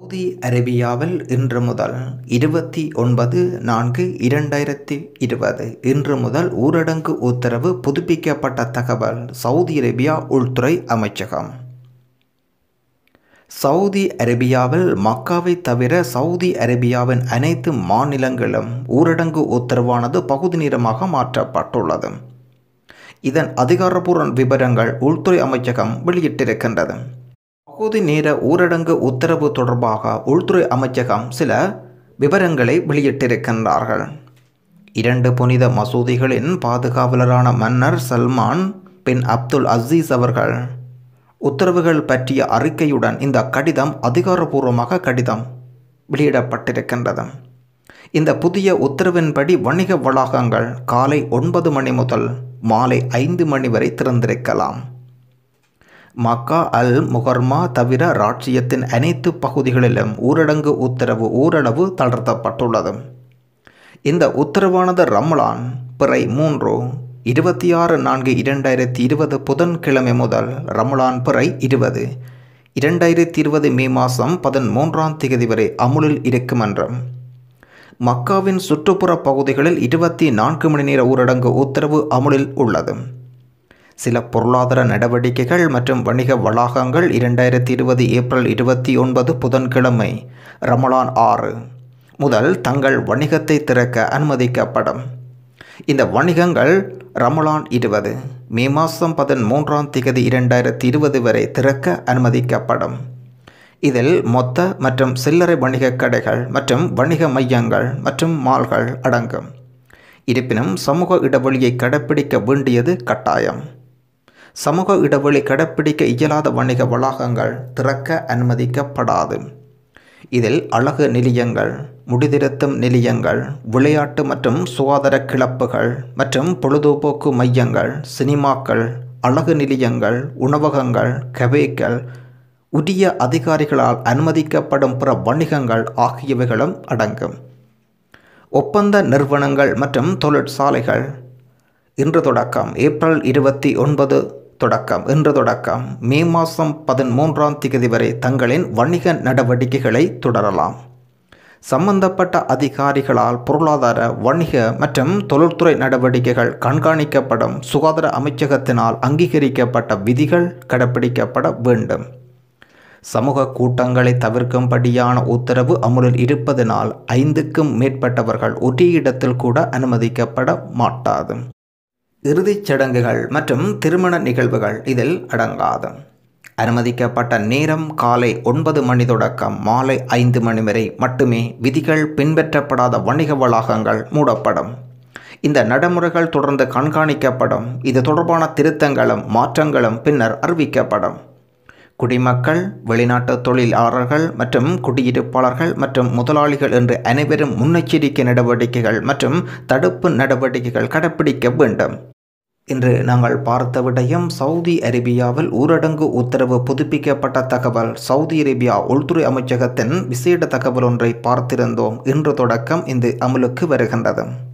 Saudi அரேபியாவில் இன்று முதல் இருபத்தி ஒன்பது நான்கு இரண்டாயிரத்தி இருபது இன்று முதல் ஊரடங்கு உத்தரவு புதுப்பிக்கப்பட்ட தகவல் சவுதி அரேபியா உள்துறை அமைச்சகம் சவுதி அரேபியாவில் மக்காவை தவிர சவுதி அரேபியாவின் அனைத்து மாநிலங்களும் ஊரடங்கு உத்தரவானது பகுதி நேரமாக மாற்றப்பட்டுள்ளது இதன் அதிகாரப்பூர்வ விவரங்கள் உள்துறை அமைச்சகம் வெளியிட்டிருக்கின்றது அப்போது நேர ஊரடங்கு உத்தரவு தொடர்பாக உள்துறை அமைச்சகம் சில விவரங்களை வெளியிட்டிருக்கின்றார்கள் இரண்டு புனித மசூதிகளின் பாதுகாவலரான மன்னர் சல்மான் பின் அப்துல் அசீஸ் அவர்கள் உத்தரவுகள் பற்றிய அறிக்கையுடன் இந்த கடிதம் அதிகாரபூர்வமாக கடிதம் வெளியிடப்பட்டிருக்கின்றது இந்த புதிய உத்தரவின்படி வணிக வளாகங்கள் காலை ஒன்பது மணி முதல் மாலை ஐந்து மணி வரை திறந்திருக்கலாம் மக்கா அல் முகர்மா தவிர ராட்சியத்தின் அனைத்து பகுதிகளிலும் ஊரடங்கு உத்தரவு ஊரளவு தளர்த்தப்பட்டுள்ளது இந்த உத்தரவானது ரம்லான் பிறை மூன்று இருபத்தி ஆறு நான்கு இரண்டாயிரத்தி இருபது புதன்கிழமை முதல் ரம்லான் பிறை இருபது இரண்டாயிரத்தி இருபது மே மாதம் பதிமூன்றாம் தேதி வரை அமுலில் இருக்கும் என்றும் மக்காவின் சுற்றுப்புற பகுதிகளில் இருபத்தி நான்கு மணி நேர ஊரடங்கு உத்தரவு அமுலில் உள்ளது சில பொருளாதார நடவடிக்கைகள் மற்றும் வணிக வளாகங்கள் இரண்டாயிரத்தி இருபது ஏப்ரல் இருபத்தி ஒன்பது புதன்கிழமை ரமலான் ஆறு முதல் தங்கள் வணிகத்தை திறக்க அனுமதிக்கப்படும் இந்த வணிகங்கள் ரமலான் இருபது மே மாதம் மூன்றாம் திகதி இரண்டாயிரத்தி இருபது வரை திறக்க அனுமதிக்கப்படும் இதில் மொத்த மற்றும் சில்லறை வணிக கடைகள் மற்றும் வணிக மையங்கள் மற்றும் மால்கள் அடங்கும் இருப்பினும் சமூக இடைவெளியை கடைப்பிடிக்க வேண்டியது கட்டாயம் சமூக இடைவெளி கடைப்பிடிக்க இயலாத வணிக வளாகங்கள் திறக்க அனுமதிக்கப்படாது இதில் அழகு நிலையங்கள் முடிதிருத்தும் நிலையங்கள் விளையாட்டு மற்றும் சுகாதார கிளப்புகள் மற்றும் பொழுதுபோக்கு மையங்கள் சினிமாக்கள் அழகு நிலையங்கள் உணவகங்கள் கபேக்கள் உரிய அதிகாரிகளால் அனுமதிக்கப்படும் பிற வணிகங்கள் ஆகியவைகளும் அடங்கும் ஒப்பந்த நிறுவனங்கள் மற்றும் தொழிற்சாலைகள் இன்று தொடக்கம் ஏப்ரல் இருபத்தி ஒன்பது தொடக்கம் இன்று தொடக்கம் மே மாதம் பதிமூன்றாம் திகதி வரை தங்களின் வணிக நடவடிக்கைகளை தொடரலாம் சம்பந்தப்பட்ட அதிகாரிகளால் பொருளாதார வணிக மற்றும் தொழில்துறை நடவடிக்கைகள் கண்காணிக்கப்படும் சுகாதார அமைச்சகத்தினால் அங்கீகரிக்கப்பட்ட விதிகள் கடைபிடிக்கப்பட வேண்டும் சமூக கூட்டங்களை தவிர்க்கும்படியான உத்தரவு அமுலில் இருப்பதனால் ஐந்துக்கும் மேற்பட்டவர்கள் ஒரே இடத்தில் கூட அனுமதிக்கப்பட மாட்டாது இறுதிச் சடங்குகள் மற்றும் திருமண நிகழ்வுகள் இதில் அடங்காது அனுமதிக்கப்பட்ட நேரம் காலை ஒன்பது மணி தொடக்கம் மாலை ஐந்து மணி வரை மட்டுமே விதிகள் பின்பற்றப்படாத வணிக வளாகங்கள் மூடப்படும் இந்த நடைமுறைகள் தொடர்ந்து கண்காணிக்கப்படும் இது தொடர்பான திருத்தங்களும் மாற்றங்களும் பின்னர் அறிவிக்கப்படும் குடிமக்கள் வெளிநாட்டு தொழிலாளர்கள் மற்றும் குடியிருப்பாளர்கள் மற்றும் முதலாளிகள் என்று அனைவரும் முன்னெச்சரிக்கை நடவடிக்கைகள் மற்றும் தடுப்பு நடவடிக்கைகள் கடைபிடிக்க வேண்டும் இன்று நாங்கள் பார்த்த விடயம் சவுதி அரேபியாவில் ஊரடங்கு உத்தரவு புதுப்பிக்கப்பட்ட தகவல் சவுதி அரேபியா உள்துறை அமைச்சகத்தின் விசேட தகவல் ஒன்றை பார்த்திருந்தோம் இன்று தொடக்கம் இந்த அமலுக்கு வருகின்றது